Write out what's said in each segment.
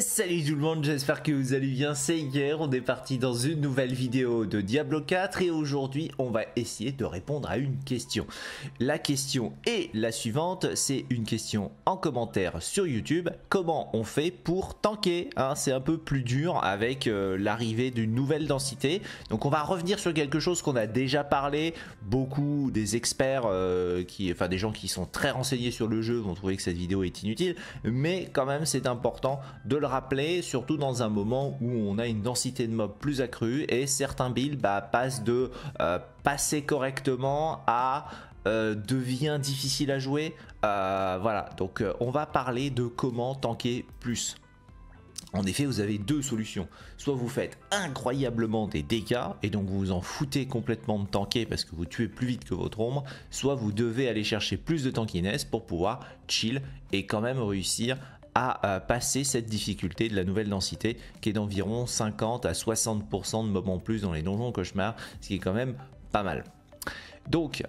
Salut tout le monde, j'espère que vous allez bien, c'est hier, on est parti dans une nouvelle vidéo de Diablo 4 et aujourd'hui on va essayer de répondre à une question. La question est la suivante, c'est une question en commentaire sur YouTube, comment on fait pour tanker hein? C'est un peu plus dur avec euh, l'arrivée d'une nouvelle densité, donc on va revenir sur quelque chose qu'on a déjà parlé, beaucoup des experts, euh, qui, enfin des gens qui sont très renseignés sur le jeu vont trouver que cette vidéo est inutile, mais quand même c'est important de leur rappeler, surtout dans un moment où on a une densité de mobs plus accrue et certains builds bah, passent de euh, passer correctement à euh, devient difficile à jouer. Euh, voilà, donc on va parler de comment tanker plus. En effet, vous avez deux solutions. Soit vous faites incroyablement des dégâts et donc vous vous en foutez complètement de tanker parce que vous tuez plus vite que votre ombre, soit vous devez aller chercher plus de tankiness pour pouvoir chill et quand même réussir euh, passer cette difficulté de la nouvelle densité qui est d'environ 50 à 60% de moments en plus dans les donjons cauchemars, ce qui est quand même pas mal. Donc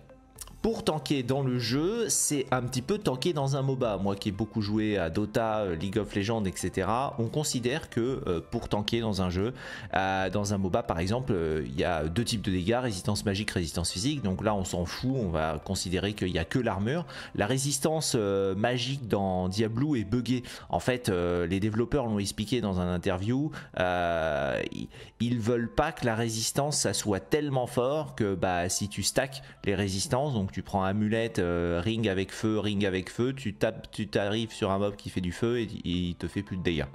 pour tanker dans le jeu, c'est un petit peu tanker dans un MOBA. Moi qui ai beaucoup joué à Dota, euh, League of Legends, etc., on considère que euh, pour tanker dans un jeu, euh, dans un MOBA par exemple, il y a deux types de dégâts, résistance magique, résistance physique. Donc là, on s'en fout, on va considérer qu'il n'y a que l'armure. La résistance magique dans Diablo est buggée. En fait, les développeurs l'ont expliqué dans un interview. ils veulent pas que la résistance, ça soit tellement fort que bah, si tu stacks les résistances, donc tu tu prends amulette, euh, ring avec feu, ring avec feu, tu tapes, tu t'arrives sur un mob qui fait du feu et, il te fait plus de dégâts.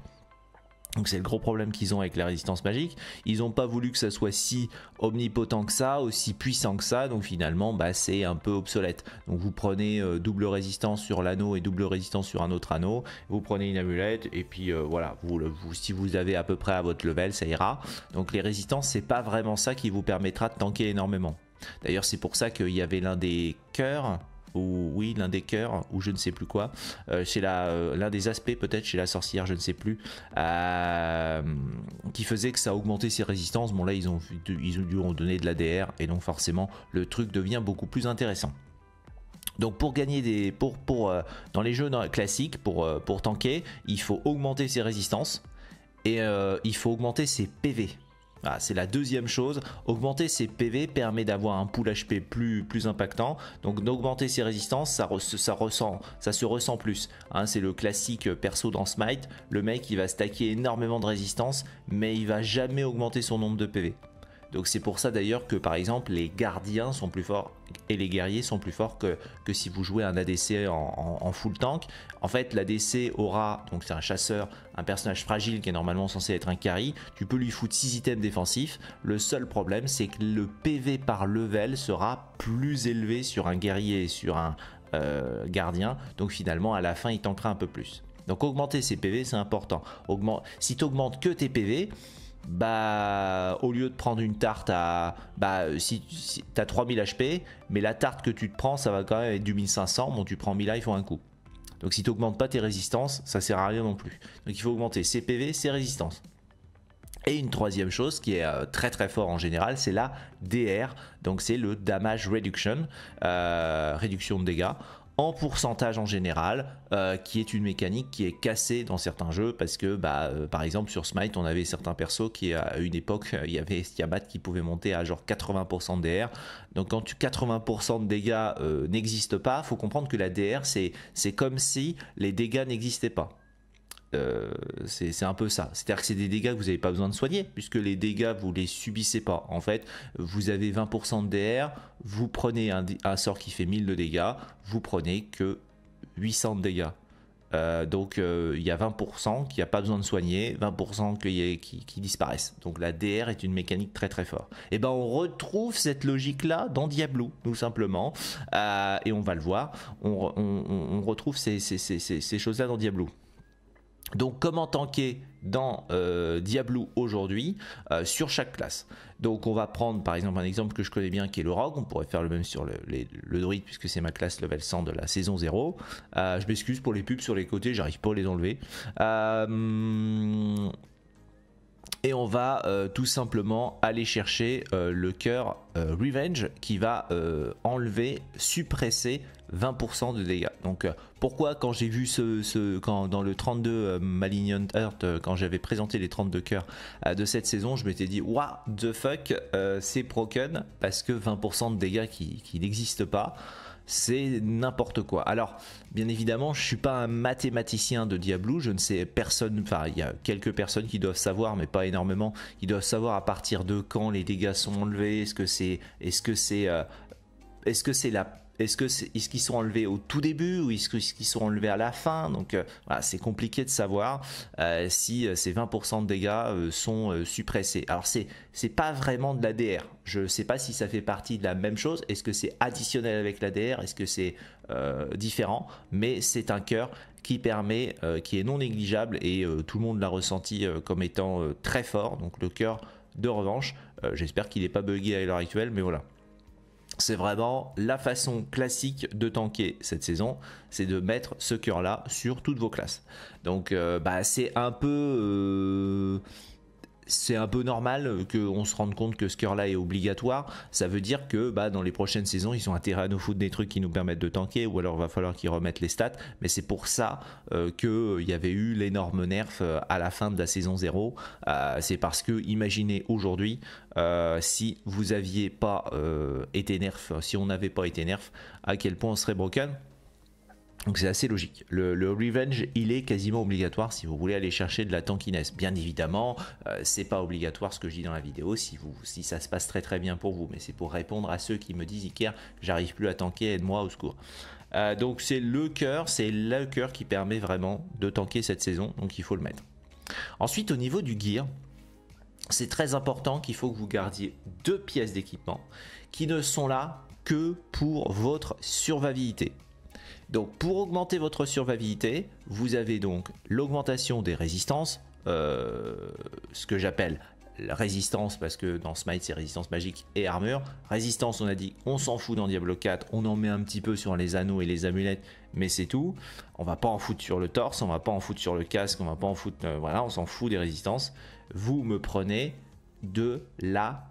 Donc c'est le gros problème qu'ils ont avec la résistance magique. Ils n'ont pas voulu que ça soit si omnipotent que ça, aussi puissant que ça, donc finalement bah, c'est un peu obsolète. Donc vous prenez euh, double résistance sur l'anneau et double résistance sur un autre anneau, vous prenez une amulette et puis euh, voilà, vous, si vous avez à peu près à votre level ça ira. Donc les résistances c'est pas vraiment ça qui vous permettra de tanker énormément. D'ailleurs, c'est pour ça qu'il y avait l'un des cœurs ou oui l'un des cœurs ou je ne sais plus quoi euh, c'est euh, l'un des aspects peut-être chez la sorcière je ne sais plus euh, qui faisait que ça augmentait ses résistances bon là ils ont ils lui ont donné de l'ADR et donc forcément le truc devient beaucoup plus intéressant donc pour gagner des pour pour dans les jeux classiques pour tanker, il faut augmenter ses résistances et il faut augmenter ses PV. Ah, c'est la deuxième chose. Augmenter ses PV permet d'avoir un pool HP plus, impactant. Donc d'augmenter ses résistances, ça, ressent, ça se ressent plus. Hein, c'est le classique perso dans Smite. Le mec, il va stacker énormément de résistances mais il va jamais augmenter son nombre de PV. Donc c'est pour ça d'ailleurs que par exemple les gardiens sont plus forts et les guerriers sont plus forts que, que si vous jouez un ADC en, full tank. En fait l'ADC aura, donc c'est un chasseur, un personnage fragile qui est normalement censé être un carry, tu peux lui foutre 6 items défensifs. Le seul problème c'est que le PV par level sera plus élevé sur un guerrier et sur un euh, gardien. Donc finalement à la fin il tankera un peu plus. Donc augmenter ses PV c'est important. si tu augmentes que tes PV, bah au lieu de prendre une tarte à bah si, tu as 3000 HP mais la tarte que tu te prends ça va quand même être du 1500 bon tu prends 1000 il faut un coup donc si tu n'augmentes pas tes résistances ça sert à rien non plus donc il faut augmenter ses PV ses résistances et une troisième chose qui est euh, très très fort en général, c'est la DR, donc c'est le damage reduction, euh, réduction de dégâts pourcentage en général, euh, qui est une mécanique qui est cassée dans certains jeux parce que, bah, euh, par exemple, sur Smite, on avait certains persos qui, à une époque, euh, il y avait Stiabat qui pouvait monter à genre 80% de DR. Donc, quand tu, 80% de dégâts n'existent n'existe pas, faut comprendre que la DR, c'est comme si les dégâts n'existaient pas. Euh, c'est un peu ça. C'est-à-dire que c'est des dégâts que vous n'avez pas besoin de soigner, puisque les dégâts, vous les subissez pas. En fait, vous avez 20% de DR, vous prenez un, sort qui fait 1000 de dégâts, vous prenez que 800 de dégâts. Euh, donc euh, il y a 20% qui n'y a pas besoin de soigner, 20% qui, disparaissent. Donc la DR est une mécanique très très forte. Et eh ben on retrouve cette logique là dans Diablo tout simplement, et on va le voir, on, retrouve ces choses là dans Diablo. Donc comment tanker dans euh, Diablo aujourd'hui euh, sur chaque classe. Donc on va prendre par exemple un exemple que je connais bien qui est le Rogue, on pourrait faire le même sur le, les, Druid puisque c'est ma classe level 100 de la saison 0. Euh, je m'excuse pour les pubs sur les côtés, j'arrive pas à les enlever et on va euh, tout simplement aller chercher euh, le cœur euh, Revenge qui va enlever, suppresser 20% de dégâts. Donc pourquoi quand j'ai vu ce, dans le 32 Malignant Heart, quand j'avais présenté les 32 cœurs de cette saison, je m'étais dit what the fuck c'est broken parce que 20% de dégâts qui, n'existent pas c'est n'importe quoi. Alors, bien évidemment, je suis pas un mathématicien de Diablo, je ne sais personne, enfin, il y a quelques personnes qui doivent savoir, mais pas énormément, Qui doivent savoir à partir de quand les dégâts sont enlevés, est-ce que c'est, est-ce que c'est, euh, est-ce que c'est la est-ce que qu'ils sont enlevés au tout début ou est-ce qu'ils sont enlevés à la fin Donc euh, voilà, c'est compliqué de savoir euh, si euh, ces 20% de dégâts sont suppressés. Alors c'est c'est pas vraiment de l'ADR. Je ne sais pas si ça fait partie de la même chose. Est-ce que c'est additionnel avec l'ADR Est-ce que c'est différent Mais c'est un cœur qui permet, qui est non négligeable et tout le monde l'a ressenti comme étant très fort. Donc le cœur de revanche, j'espère qu'il n'est pas buggé à l'heure actuelle, mais voilà c'est vraiment la façon classique de tanker cette saison, c'est de mettre ce cœur là sur toutes vos classes. Donc euh, bah, c'est un peu... Euh, c'est un peu normal qu'on se rende compte que ce cœur-là est obligatoire. Ça veut dire que bah, dans les prochaines saisons, ils ont intérêt à nous foutre des trucs qui nous permettent de tanker, ou alors il va falloir qu'ils remettent les stats. Mais c'est pour ça euh, qu'il euh, y avait eu l'énorme nerf euh, à la fin de la saison 0. c'est parce que, imaginez aujourd'hui, si vous aviez pas été nerf, si on n'avait pas été nerf, à quel point on serait broken. Donc c'est assez logique. Le, revenge, il est quasiment obligatoire si vous voulez aller chercher de la tankiness. Bien évidemment, euh, c'est pas obligatoire ce que je dis dans la vidéo si vous si ça se passe très très bien pour vous, mais c'est pour répondre à ceux qui me disent Iker, j'arrive plus à tanker, aide-moi au secours. Euh, donc c'est le cœur, c'est le cœur qui permet vraiment de tanker cette saison, donc il faut le mettre. Ensuite au niveau du gear, c'est très important qu'il faut que vous gardiez deux pièces d'équipement qui ne sont là que pour votre survivabilité. Donc pour augmenter votre survivabilité, vous avez donc l'augmentation des résistances, euh, ce que j'appelle résistance, parce que dans Smite c'est résistance magique et armure. Résistance, on a dit, on s'en fout dans Diablo 4, on en met un petit peu sur les anneaux et les amulettes, mais c'est tout. On va pas en foutre sur le torse, on va pas en foutre sur le casque, on va pas en foutre. Euh, voilà, on s'en fout des résistances. Vous me prenez de la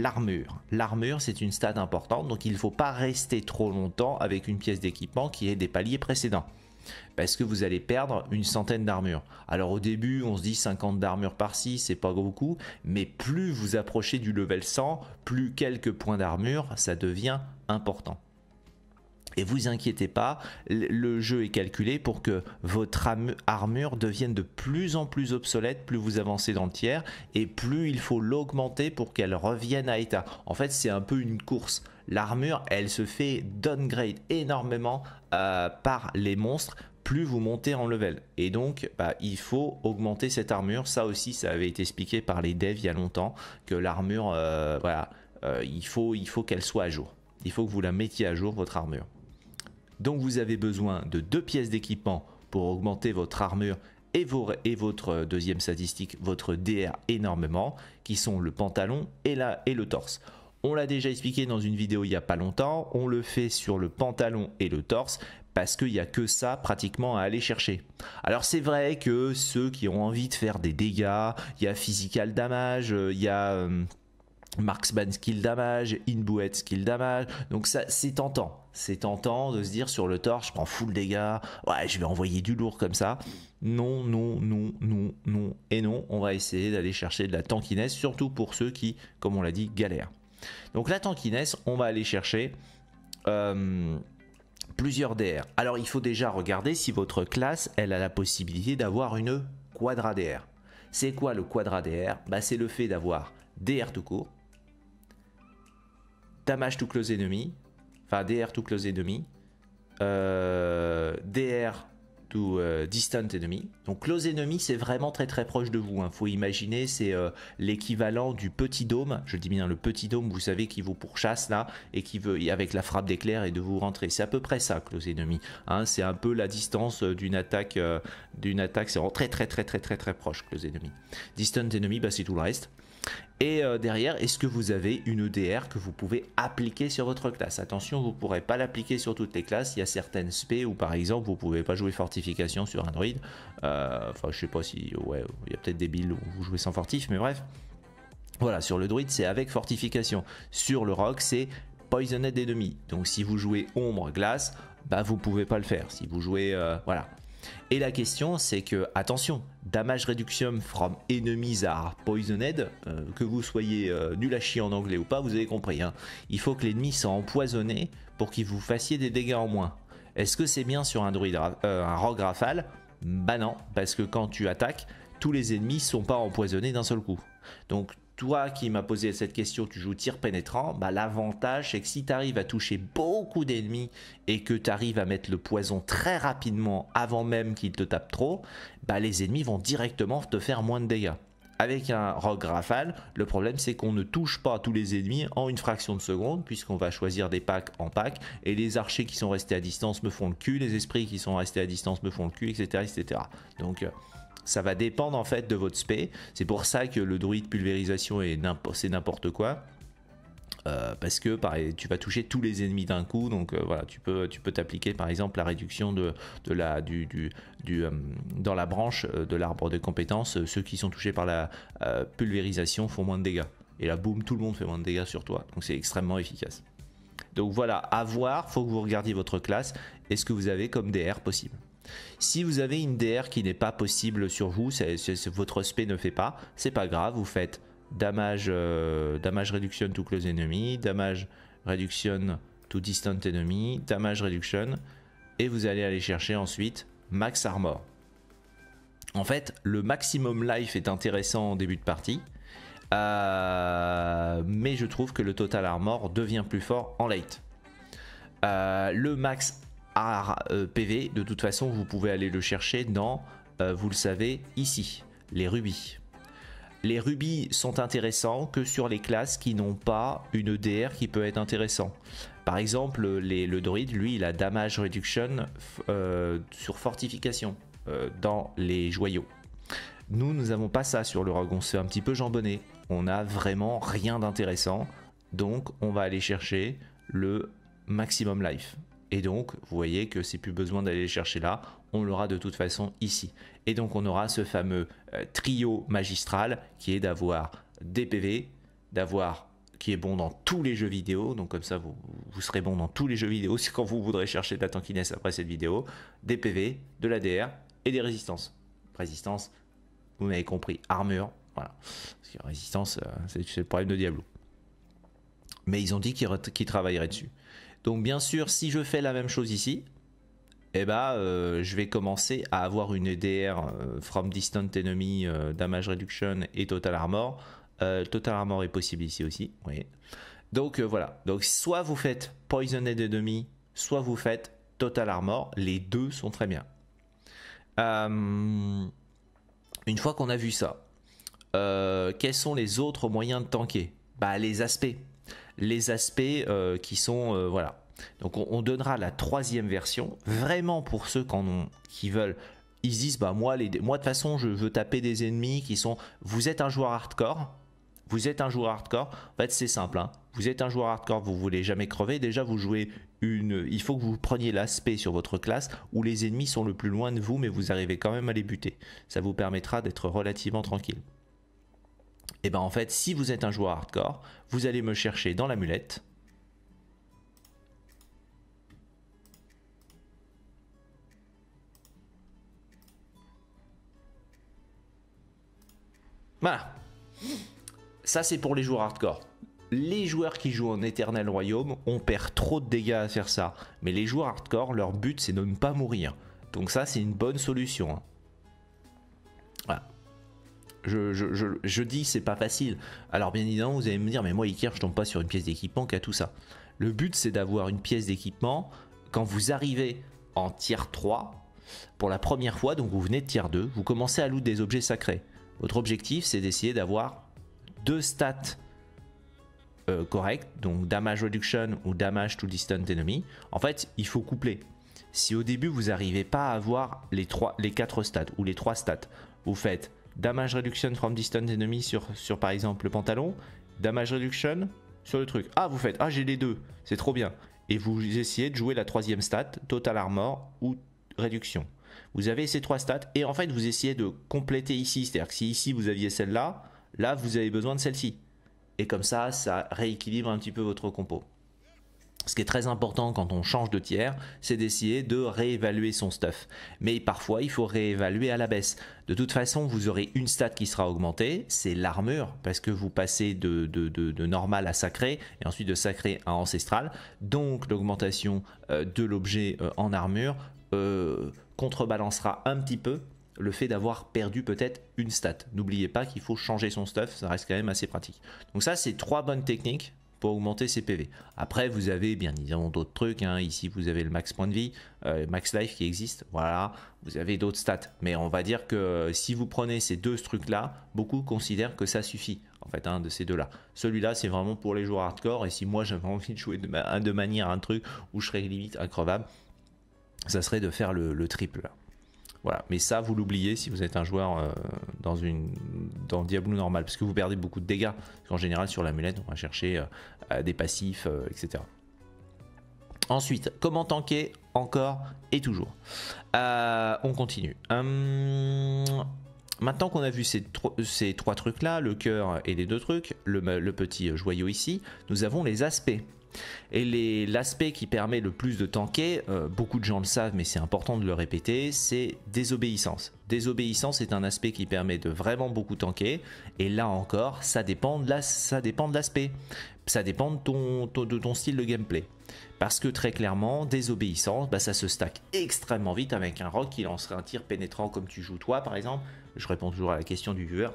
l'armure. L'armure, c'est une stade importante, donc il ne faut pas rester trop longtemps avec une pièce d'équipement qui est des paliers précédents. Parce que vous allez perdre une centaine d'armures. Alors au début, on se dit 50 d'armure par-ci, c'est pas beaucoup, mais plus vous approchez du level 100, plus quelques points d'armure, ça devient important. Et vous inquiétez pas, le jeu est calculé pour que votre armure devienne de plus en plus obsolète plus vous avancez dans le tiers et plus il faut l'augmenter pour qu'elle revienne à état. En fait, c'est un peu une course. L'armure, elle se fait downgrade énormément euh, par les monstres plus vous montez en level. Et donc, bah, il faut augmenter cette armure. Ça aussi, ça avait été expliqué par les devs il y a longtemps, que l'armure, euh, voilà, euh, il faut, il faut qu'elle soit à jour. Il faut que vous la mettiez à jour, votre armure. Donc vous avez besoin de deux pièces d'équipement pour augmenter votre armure et, votre euh, deuxième statistique, votre DR énormément, qui sont le pantalon et, et le torse. On l'a déjà expliqué dans une vidéo il n'y a pas longtemps, on le fait sur le pantalon et le torse parce qu'il n'y a que ça pratiquement à aller chercher. Alors c'est vrai que ceux qui ont envie de faire des dégâts, il y a physical damage, euh, il y a... Euh, Marksman skill damage, Inbuet skill damage, donc ça c'est tentant c'est tentant de se dire sur le torche, je prends full dégâts, ouais, je vais envoyer du lourd comme ça. Non, non, non, non, non. Et non, on va essayer d'aller chercher de la tankiness, surtout pour ceux qui, comme on l'a dit, galèrent. Donc la tankiness, on va aller chercher euh, plusieurs DR. Alors il faut déjà regarder si votre classe, elle a la possibilité d'avoir une quadra DR. C'est quoi le quadra bah, C'est le fait d'avoir DR tout court, damage to close ennemi enfin DR to close enemy DR to distant enemy Donc close enemy c'est vraiment très très proche de vous. Il hein. faut imaginer, c'est euh, l'équivalent du petit dôme, je dis bien le petit dôme, vous savez, qui vous pourchasse là et qui veut, avec la frappe d'éclair et de vous rentrer. C'est à peu près ça, close enemy hein. c'est un peu la distance euh, d'une attaque, euh, d'une attaque, c'est vraiment très très très très très très proche, close enemy, Distant enemy bah, c'est tout le reste. Et euh, derrière, est-ce que vous avez une EDR que vous pouvez appliquer sur votre classe Attention, vous ne pourrez pas l'appliquer sur toutes les classes. Il y a certaines sp où, par exemple, vous ne pouvez pas jouer fortification sur un druide. Euh, enfin, je sais pas si... Ouais, il y a peut-être des builds où vous jouez sans fortif, mais bref. Voilà, sur le druid, c'est avec fortification. Sur le rock, c'est poisoned demi. Donc, si vous jouez ombre, glace, bah, vous pouvez pas le faire. Si vous jouez... Euh, voilà. Et la question, c'est que, attention, damage reduction from enemies are poisoned, euh, que vous soyez euh, nul à chier en anglais ou pas, vous avez compris. Hein. Il faut que l'ennemi soit empoisonné pour qu'il vous fassiez des dégâts en moins. Est-ce que c'est bien sur un, druide, euh, un rogue rafale Bah non, parce que quand tu attaques, tous les ennemis ne sont pas empoisonnés d'un seul coup. Donc toi qui m'as posé cette question, tu joues tir pénétrant, bah, l'avantage c'est que si tu arrives à toucher beaucoup d'ennemis et que tu arrives à mettre le poison très rapidement avant même qu'il te tape trop, bah, les ennemis vont directement te faire moins de dégâts. Avec un rogue rafale, le problème c'est qu'on ne touche pas tous les ennemis en une fraction de seconde puisqu'on va choisir des packs en pack et les archers qui sont restés à distance me font le cul, les esprits qui sont restés à distance me font le cul, etc. etc. Donc... Euh, ça va dépendre en fait de votre spé. C'est pour ça que le druide pulvérisation est c'est n'importe quoi. Euh, parce que pareil, tu vas toucher tous les ennemis d'un coup, donc euh, voilà, tu peux t'appliquer par exemple la réduction euh, dans la branche de l'arbre de compétences, ceux qui sont touchés par la pulvérisation font moins de dégâts. Et là boum, tout le monde fait moins de dégâts sur toi, donc c'est extrêmement efficace. Donc voilà, à voir, faut que vous regardiez votre classe est ce que vous avez comme DR possible. Si vous avez une DR qui n'est pas possible sur vous, votre SP ne fait pas, c'est pas grave, vous faites euh, damage, reduction to close enemy, damage reduction to distant enemy, damage reduction, et vous allez aller chercher ensuite max armor. En fait, le maximum life est intéressant en début de partie, euh, mais je trouve que le total armor devient plus fort en late. Euh, le max euh, PV, de toute façon, vous pouvez aller le chercher dans, euh, vous le savez, ici, les rubis. Les rubis sont intéressants que sur les classes qui n'ont pas une DR qui peut être intéressant. Par exemple, le druide, lui, il a damage reduction euh, sur fortification dans les joyaux. Nous, nous n'avons pas ça sur le rogue, on un petit peu jambonné On n'a vraiment rien d'intéressant, donc on va aller chercher le maximum life. Et donc, vous voyez que c'est plus besoin d'aller chercher là, on l'aura de toute façon ici. Et donc, on aura ce fameux euh, trio magistral qui est d'avoir des PV, d'avoir qui est bon dans tous les jeux vidéo, donc comme ça vous, vous serez bon dans tous les jeux vidéo c'est quand vous voudrez chercher de la tankiness après cette vidéo, des PV, de l'ADR et des résistances. Résistance, vous m'avez compris, armure, voilà. Parce que résistance, euh, c'est le problème de Diablo. Mais ils ont dit qu'ils travailleraient dessus. Donc bien sûr, si je fais la même chose ici, eh ben, euh, je vais commencer à avoir une EDR euh, from distant enemy, euh, damage reduction et total armor. total armor est possible ici aussi, oui. Donc voilà, donc soit vous faites poisoned enemy, soit vous faites total armor, les deux sont très bien. une fois qu'on a vu ça, quels sont les autres moyens de tanker Bah les aspects les aspects euh, qui sont euh, voilà. Donc on, donnera la troisième version vraiment pour ceux qui, qui veulent. Ils disent bah moi les moi de toute façon je veux taper des ennemis qui sont vous êtes un joueur hardcore. Vous êtes un joueur hardcore. En fait c'est simple. Hein. Vous êtes un joueur hardcore. Vous voulez jamais crever. Déjà vous jouez une. Il faut que vous preniez l'aspect sur votre classe où les ennemis sont le plus loin de vous mais vous arrivez quand même à les buter. Ça vous permettra d'être relativement tranquille et eh bien en fait, si vous êtes un joueur hardcore, vous allez me chercher dans l'amulette. Voilà. Ça, c'est pour les joueurs hardcore. Les joueurs qui jouent en éternel royaume, on perd trop de dégâts à faire ça. Mais les joueurs hardcore, leur but, c'est de ne pas mourir. Donc ça, c'est une bonne solution. Hein. Voilà je, dis c'est pas facile. Alors bien évidemment, vous allez me dire, mais moi Iker je tombe pas sur une pièce d'équipement qui a tout ça. Le but, c'est d'avoir une pièce d'équipement quand vous arrivez en tier 3 pour la première fois, donc vous venez de tier 2, vous commencez à loot des objets sacrés. Votre objectif, c'est d'essayer d'avoir deux stats euh, corrects, correctes, donc damage reduction ou damage to distant enemy. En fait, il faut coupler. Si au début vous n'arrivez pas à avoir les, trois, les 4 stats ou les 3 stats, vous faites damage reduction from distance enemy sur, sur par exemple le pantalon, damage reduction sur le truc. Ah, vous faites, ah, j'ai les deux, c'est trop bien. Et vous essayez de jouer la troisième stat, total armor ou réduction. Vous avez ces trois stats et en fait vous essayez de compléter ici, c'est-à-dire que si ici vous aviez celle-là, là vous avez besoin de celle-ci. Et comme ça, ça rééquilibre un petit peu votre compo. Ce qui est très important quand on change de tiers, c'est d'essayer de réévaluer son stuff. Mais parfois, il faut réévaluer à la baisse. De toute façon, vous aurez une stat qui sera augmentée, c'est l'armure, parce que vous passez de, normal à sacré, et ensuite de sacré à ancestral. Donc l'augmentation euh, de l'objet euh, en armure euh, contrebalancera un petit peu le fait d'avoir perdu peut-être une stat. N'oubliez pas qu'il faut changer son stuff, ça reste quand même assez pratique. Donc ça, c'est trois bonnes techniques augmenter ses PV. Après, vous avez bien évidemment d'autres trucs. Hein. Ici, vous avez le max point de vie, euh, max life qui existe. Voilà, vous avez d'autres stats. Mais on va dire que euh, si vous prenez ces deux trucs-là, beaucoup considèrent que ça suffit en fait, un hein, de ces deux-là. Celui-là, c'est vraiment pour les joueurs hardcore. Et si moi, j'avais envie de jouer de, de manière un truc où je serais limite increvable, ça serait de faire le triple. Voilà. Mais ça, vous l'oubliez si vous êtes un joueur euh, dans, une, dans Diablo normal, parce que vous perdez beaucoup de dégâts. En général, sur l'amulette, on va chercher euh, des passifs, euh, etc. Ensuite, comment tanker encore et toujours On continue. Hum, maintenant qu'on a vu ces, trois trucs-là, le cœur et les deux trucs, le, petit joyau ici, nous avons les aspects. Et l'aspect qui permet le plus de tanker, euh, beaucoup de gens le savent, mais c'est important de le répéter, c'est désobéissance. Désobéissance est un aspect qui permet de vraiment beaucoup tanker. Et là encore, ça dépend de l'aspect. ça dépend de ton, style de gameplay. Parce que très clairement, désobéissance, bah, ça se stack extrêmement vite avec un rock qui lancerait un tir pénétrant comme tu joues toi par exemple. Je réponds toujours à la question du viewer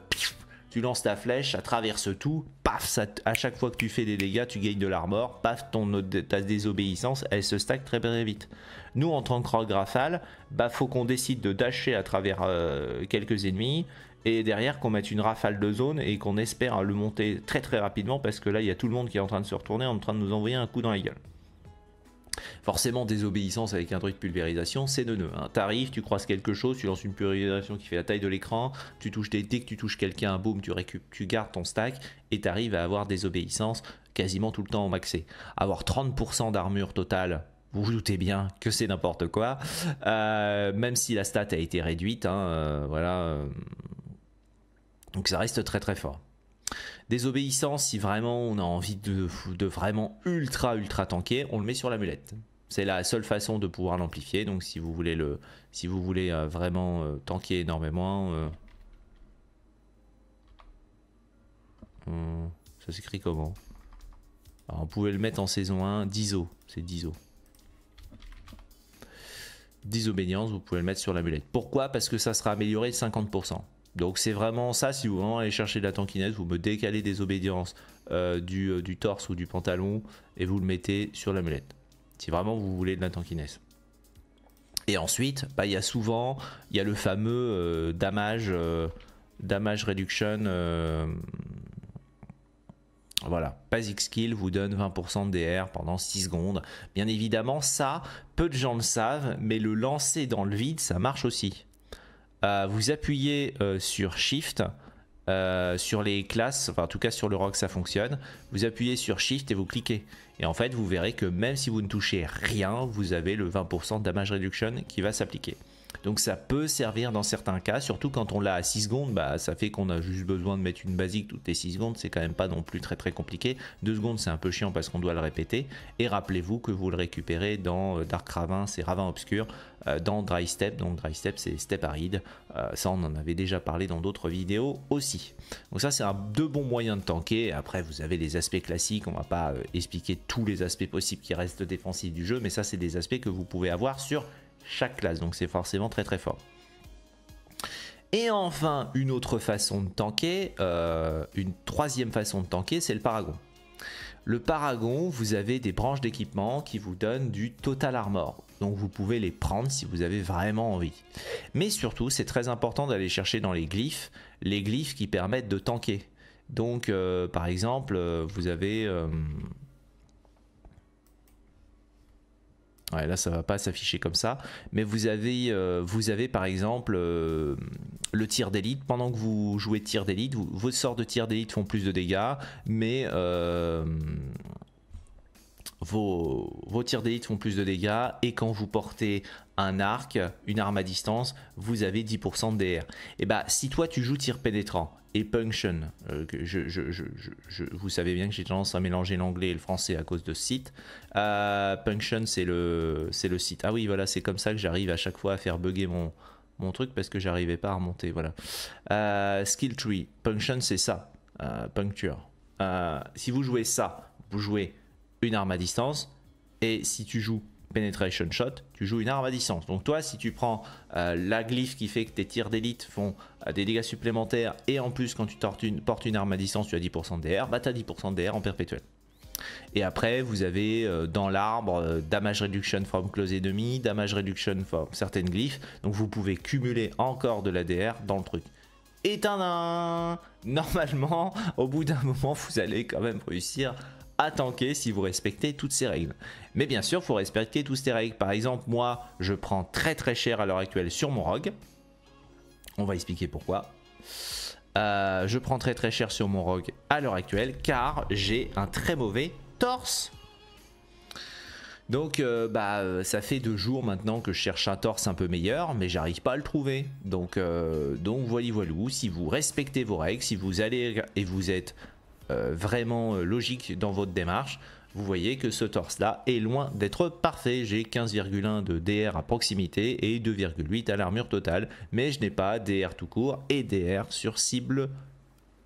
tu lances ta flèche, à traverse tout, paf, à chaque fois que tu fais des dégâts, tu gagnes de l'armor, paf, ton, ta désobéissance, elle se stack très très vite. Nous, en tant que rogue rafale, bah, faut qu'on décide de dasher à travers euh, quelques ennemis, et derrière qu'on mette une rafale de zone et qu'on espère le monter très très rapidement, parce que là, il y a tout le monde qui est en train de se retourner, en train de nous envoyer un coup dans la gueule. Forcément, désobéissance avec un truc de pulvérisation, c'est neuneux. Hein. T'arrives, tu croises quelque chose, tu lances une pulvérisation qui fait la taille de l'écran, tu touches que tu touches quelqu'un, boum, tu, récup tu gardes ton stack et arrives à avoir désobéissance quasiment tout le temps au maxé. Avoir 30% d'armure totale, vous vous doutez bien que c'est n'importe quoi. Euh, même si la stat a été réduite, hein, euh, voilà. Euh, donc ça reste très très fort. Désobéissance, si vraiment on a envie de, de vraiment ultra ultra tanker, on le met sur l'amulette. C'est la seule façon de pouvoir l'amplifier. Donc si vous voulez le, si vous voulez euh, vraiment euh, tanker énormément, euh, hmm, ça s'écrit comment On pouvait le mettre en saison 1, Diso, c'est Diso. Désobéissance, vous pouvez le mettre sur l'amulette. Pourquoi Parce que ça sera amélioré 50%. Donc c'est vraiment ça, si vous voulez aller chercher de la tankiness, vous me décalez des obédiences euh, euh, du, torse ou du pantalon et vous le mettez sur l'amulette. Si vraiment vous voulez de la tankiness. Et ensuite, bah, il y a souvent, il y a le fameux euh, damage, damage reduction. Voilà, Basic Skill vous donne 20% de DR pendant 6 secondes. Bien évidemment, ça, peu de gens le savent, mais le lancer dans le vide, ça marche aussi. Euh, vous appuyez euh, sur Shift. Euh, sur les classes, enfin en tout cas sur le rock ça fonctionne, vous appuyez sur Shift et vous cliquez. Et en fait vous verrez que même si vous ne touchez rien, vous avez le 20% damage reduction qui va s'appliquer. Donc ça peut servir dans certains cas, surtout quand on l'a à 6 secondes, bah, ça fait qu'on a juste besoin de mettre une basique toutes les 6 secondes, c'est quand même pas non plus très très compliqué. 2 secondes c'est un peu chiant parce qu'on doit le répéter, et rappelez-vous que vous le récupérez dans euh, Dark Ravin, c'est Ravin Obscur, euh, dans Dry Step, donc Dry Step c'est Step Aride, euh, ça on en avait déjà parlé dans d'autres vidéos aussi. Donc ça c'est un deux bons moyens de tanker, après vous avez les aspects classiques, on va pas expliquer tous les aspects possibles qui restent défensifs du jeu, mais ça c'est des aspects que vous pouvez avoir sur chaque classe. Donc c'est forcément très très fort. Et enfin, une autre façon de tanker, euh, une troisième façon de tanker, c'est le paragon. Le paragon, vous avez des branches d'équipement qui vous donnent du total armor. Donc vous pouvez les prendre si vous avez vraiment envie. Mais surtout, c'est très important d'aller chercher dans les glyphes, les glyphes qui permettent de tanker. Donc euh, par exemple, euh, vous avez... là, ça va pas s'afficher comme ça. Mais vous avez, euh, vous avez par exemple euh, le tir d'élite. Pendant que vous jouez tir d'élite, vos sorts de tir d'élite font plus de dégâts, mais euh, vos, vos tirs d'élite font plus de dégâts et quand vous portez un arc, une arme à distance, vous avez 10% de DR. Et eh bah ben, si toi tu joues tir pénétrant et punction, euh, je, vous savez bien que j'ai tendance à mélanger l'anglais et le français à cause de site. Euh, punction c'est le, le site. Ah oui voilà c'est comme ça que j'arrive à chaque fois à faire bugger mon, mon truc parce que j'arrivais pas à remonter. Voilà. Euh, skill tree, punction c'est ça, euh, puncture. si vous jouez ça, vous jouez une arme à distance. Et si tu joues penetration shot, tu joues une arme à distance. Donc toi, si tu prends euh, la glyphe qui fait que tes tirs d'élite font euh, des dégâts supplémentaires et en plus quand tu portes une arme à distance, tu as 10% de DR, bah t'as 10% de DR en perpétuel. Et après, vous avez euh, dans l'arbre damage reduction from close enemy, damage reduction from certaines glyphes. Donc vous pouvez cumuler encore de la DR dans le truc. Et tadam Normalement, au bout d'un moment, vous allez quand même réussir à tanker si vous respectez toutes ces règles. Mais bien sûr, il faut respecter toutes ces règles. Par exemple, moi, je prends très très cher à l'heure actuelle sur mon rogue. On va expliquer pourquoi. Euh, je prends très très cher sur mon rogue à l'heure actuelle car j'ai un très mauvais torse. Donc euh, bah euh, ça fait deux jours maintenant que je cherche un torse un peu meilleur, mais j'arrive pas à le trouver. Donc donc voilà voilou, si vous respectez vos règles, si vous allez et vous êtes euh, vraiment euh, logique dans votre démarche, vous voyez que ce torse-là est loin d'être parfait. J'ai 15,1 de DR à proximité et 2,8 à l'armure totale, mais je n'ai pas DR tout court et DR sur cible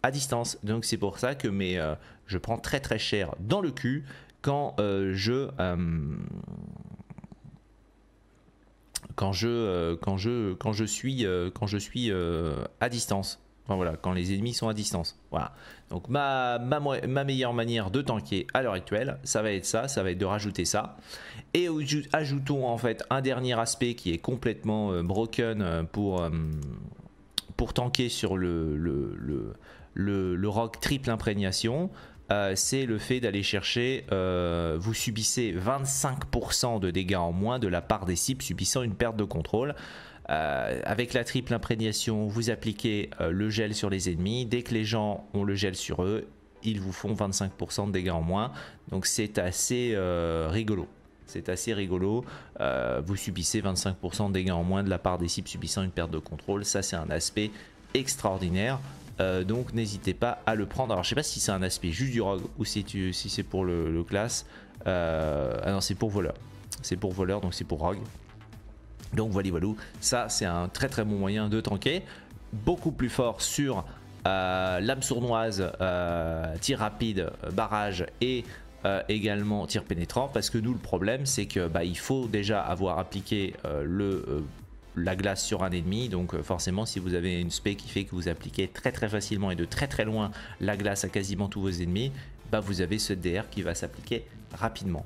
à distance. Donc c'est pour ça que mes, euh, je prends très très cher dans le cul quand je... quand je, quand je, quand je suis, quand je suis à distance. Enfin, voilà, quand les ennemis sont à distance. Voilà. Donc ma, ma, meilleure manière de tanker à l'heure actuelle, ça va être ça, ça va être de rajouter ça. Et ajoutons en fait un dernier aspect qui est complètement euh, broken euh, pour, euh, pour tanker sur le, le, rock triple imprégnation. c'est le fait d'aller chercher, vous subissez 25% de dégâts en moins de la part des cibles subissant une perte de contrôle. Euh, avec la triple imprégnation, vous appliquez euh, le gel sur les ennemis. Dès que les gens ont le gel sur eux, ils vous font 25% de dégâts en moins. Donc c'est assez euh, rigolo. C'est assez rigolo. vous subissez 25% de dégâts en moins de la part des cibles subissant une perte de contrôle. Ça c'est un aspect extraordinaire. donc n'hésitez pas à le prendre. Alors je ne sais pas si c'est un aspect juste du rogue ou si, c'est pour le, le classe. ah non c'est pour voleur. C'est pour voleur donc c'est pour rogue. Donc voilà, voilà, ça c'est un très très bon moyen de tanker. Beaucoup plus fort sur euh, lame sournoise, euh, tir rapide, barrage et euh, également tir pénétrant. Parce que nous le problème c'est que bah, il faut déjà avoir appliqué le la glace sur un ennemi. Donc forcément, si vous avez une spé qui fait que vous appliquez très très facilement et de très très loin la glace à quasiment tous vos ennemis, bah vous avez ce DR qui va s'appliquer rapidement.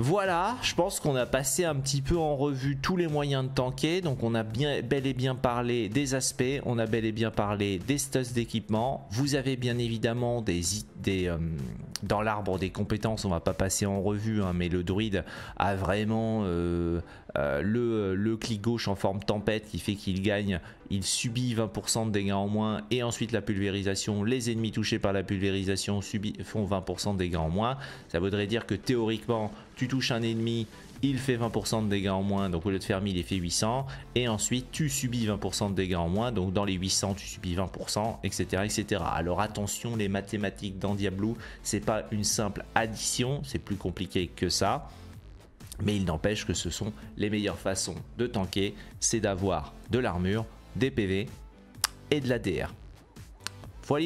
Voilà, je pense qu'on a passé un petit peu en revue tous les moyens de tanker. Donc on a bien, bel et bien parlé des aspects, on a bel et bien parlé des stats d'équipement. Vous avez bien évidemment des, des, euh, dans l'arbre des compétences, on va pas passer en revue, hein, mais le druide a vraiment euh, euh, le, clic gauche en forme tempête qui fait qu'il gagne, il subit 20% de dégâts en moins, et ensuite la pulvérisation, les ennemis touchés par la pulvérisation font 20% de dégâts en moins. Ça voudrait dire que théoriquement, tu touches un ennemi, il fait 20% de dégâts en moins, donc au lieu de faire 1000, il fait 800, et ensuite tu subis 20% de dégâts en moins, donc dans les 800, tu subis 20%, etc. etc. Alors attention, les mathématiques dans Diablo, c'est pas une simple addition, c'est plus compliqué que ça. Mais il n'empêche que ce sont les meilleures façons de tanker, c'est d'avoir de l'armure, des PV et de la DR. Voilà,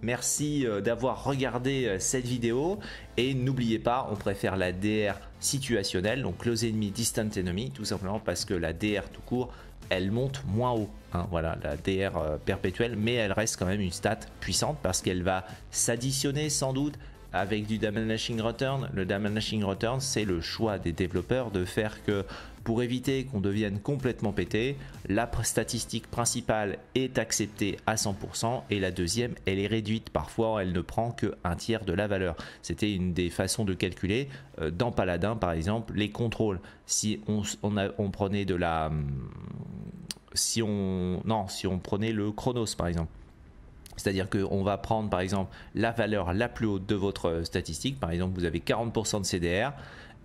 Merci euh, d'avoir regardé euh, cette vidéo et n'oubliez pas, on préfère la DR situationnelle, donc close enemy, distant enemy, tout simplement parce que la DR tout court, elle monte moins haut. Hein, voilà, la DR euh, perpétuelle, mais elle reste quand même une stat puissante parce qu'elle va s'additionner sans doute avec du Damage Return. Le Damage Return, c'est le choix des développeurs de faire que pour éviter qu'on devienne complètement pété, la statistique principale est acceptée à 100% et la deuxième, elle est réduite. Parfois, elle ne prend qu'un tiers de la valeur. C'était une des façons de calculer euh, dans Paladin, par exemple, les contrôles. Si on, prenait de la... Hum, si on, non, si on prenait le Chronos, par exemple. C'est-à-dire qu'on va prendre par exemple la valeur la plus haute de votre euh, statistique. Par exemple, vous avez 40% de CDR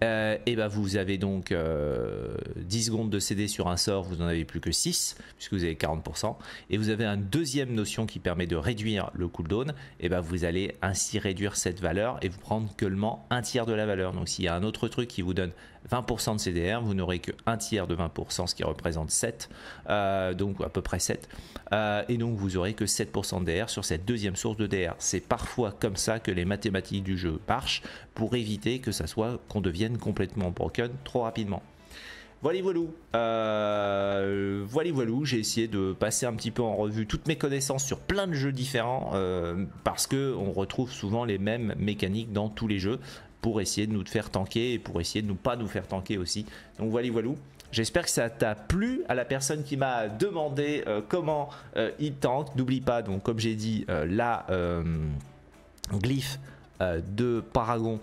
et euh, eh ben vous avez donc 10 euh, secondes de CD sur un sort, vous n'en avez plus que 6, puisque vous avez 40%. Et vous avez une deuxième notion qui permet de réduire le cooldown. Et eh ben vous allez ainsi réduire cette valeur et vous prendre seulement un tiers de la valeur. Donc s'il y a un autre truc qui vous donne 20% de CDR, vous n'aurez que un tiers de 20%, ce qui représente 7, euh, donc à peu près 7. Euh, et donc vous aurez que 7% de DR sur cette deuxième source de DR. C'est parfois comme ça que les mathématiques du jeu marchent pour éviter que ça soit qu'on devienne complètement broken trop rapidement. Voilà, euh, voilà. voilà, J'ai essayé de passer un petit peu en revue toutes mes connaissances sur plein de jeux différents parce que on retrouve souvent les mêmes mécaniques dans tous les jeux pour essayer de nous faire tanker et pour essayer de ne pas nous faire tanker aussi. Donc voilà, voilà. J'espère que ça t'a plu à la personne qui m'a demandé euh, comment euh, il tank. N'oublie pas, donc comme j'ai dit, euh, la glyphe de Paragon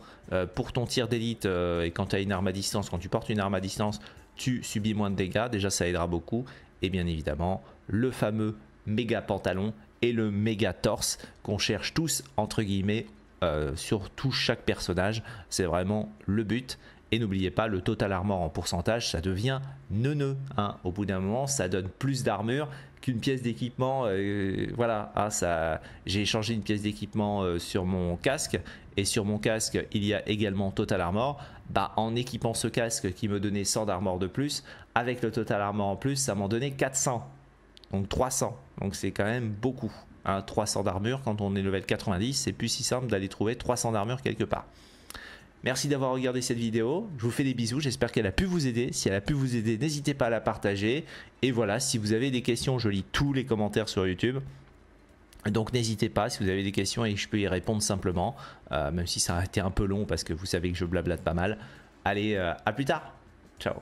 pour ton tir d'élite et quand tu as une arme à distance, quand tu portes une arme à distance, tu subis moins de dégâts. Déjà, ça aidera beaucoup. Et bien évidemment, le fameux méga pantalon et le méga torse qu'on cherche tous, entre guillemets, euh, sur tout chaque personnage. C'est vraiment le but. Et n'oubliez pas, le total armor en pourcentage, ça devient neuneux. Hein. Au bout d'un moment, ça donne plus d'armure qu'une pièce d'équipement. Euh, voilà, ah, ça, j'ai échangé une pièce d'équipement euh, sur mon casque. Et sur mon casque, il y a également total armor. Bah, en équipant ce casque qui me donnait 100 d'armor de plus, avec le total armor en plus, ça m'en donnait 400. Donc 300. Donc c'est quand même beaucoup. 300 d'armure, quand on est level 90, c'est plus si simple d'aller trouver 300 d'armure quelque part. Merci d'avoir regardé cette vidéo, je vous fais des bisous, j'espère qu'elle a pu vous aider. Si elle a pu vous aider, n'hésitez pas à la partager. Et voilà, si vous avez des questions, je lis tous les commentaires sur YouTube. Donc n'hésitez pas si vous avez des questions et que je peux y répondre simplement, euh, même si ça a été un peu long parce que vous savez que je blablate pas mal. Allez, euh, à plus tard. Ciao.